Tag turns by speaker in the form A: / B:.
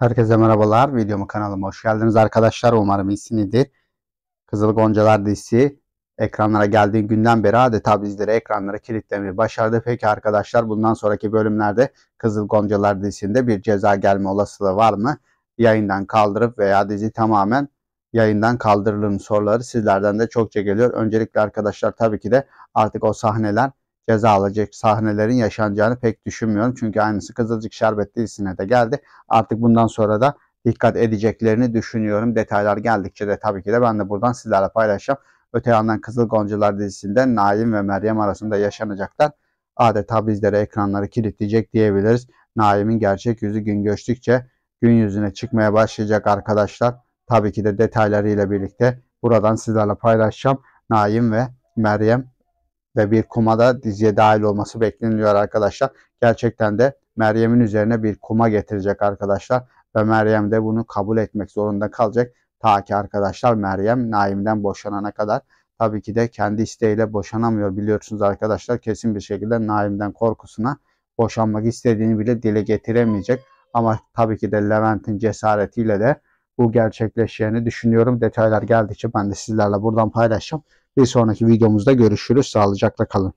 A: Herkese merhabalar. Videomu kanalıma hoş geldiniz arkadaşlar. Umarım iyisinizdir. Kızıl Goncalar dizisi ekranlara geldiği günden beri adeta bizlere ekranlara kilitlemeyi başardı. Peki arkadaşlar bundan sonraki bölümlerde Kızıl Goncalar dizisinde bir ceza gelme olasılığı var mı? Yayından kaldırıp veya dizi tamamen yayından kaldırılır soruları sizlerden de çokça geliyor. Öncelikle arkadaşlar tabii ki de artık o sahneler ceza alacak sahnelerin yaşanacağını pek düşünmüyorum. Çünkü aynısı Kızılcık Şerbetli de geldi. Artık bundan sonra da dikkat edeceklerini düşünüyorum. Detaylar geldikçe de tabii ki de ben de buradan sizlerle paylaşacağım. Öte yandan Kızıl Goncalar dizisinde Naim ve Meryem arasında yaşanacaklar adeta bizlere ekranları kilitleyecek diyebiliriz. Naim'in gerçek yüzü gün geçtikçe gün yüzüne çıkmaya başlayacak arkadaşlar. Tabii ki de detaylarıyla birlikte buradan sizlerle paylaşacağım. Naim ve Meryem ve bir kumada diziye dahil olması bekleniliyor arkadaşlar. Gerçekten de Meryem'in üzerine bir kuma getirecek arkadaşlar ve Meryem de bunu kabul etmek zorunda kalacak. Ta ki arkadaşlar Meryem Naim'den boşanana kadar tabii ki de kendi isteğiyle boşanamıyor biliyorsunuz arkadaşlar. Kesin bir şekilde Naim'den korkusuna boşanmak istediğini bile dile getiremeyecek. Ama tabii ki de Levent'in cesaretiyle de bu gerçekleşeceğini düşünüyorum. Detaylar geldikçe ben de sizlerle buradan paylaşacağım. Bir sonraki videomuzda görüşürüz. Sağlıcakla kalın.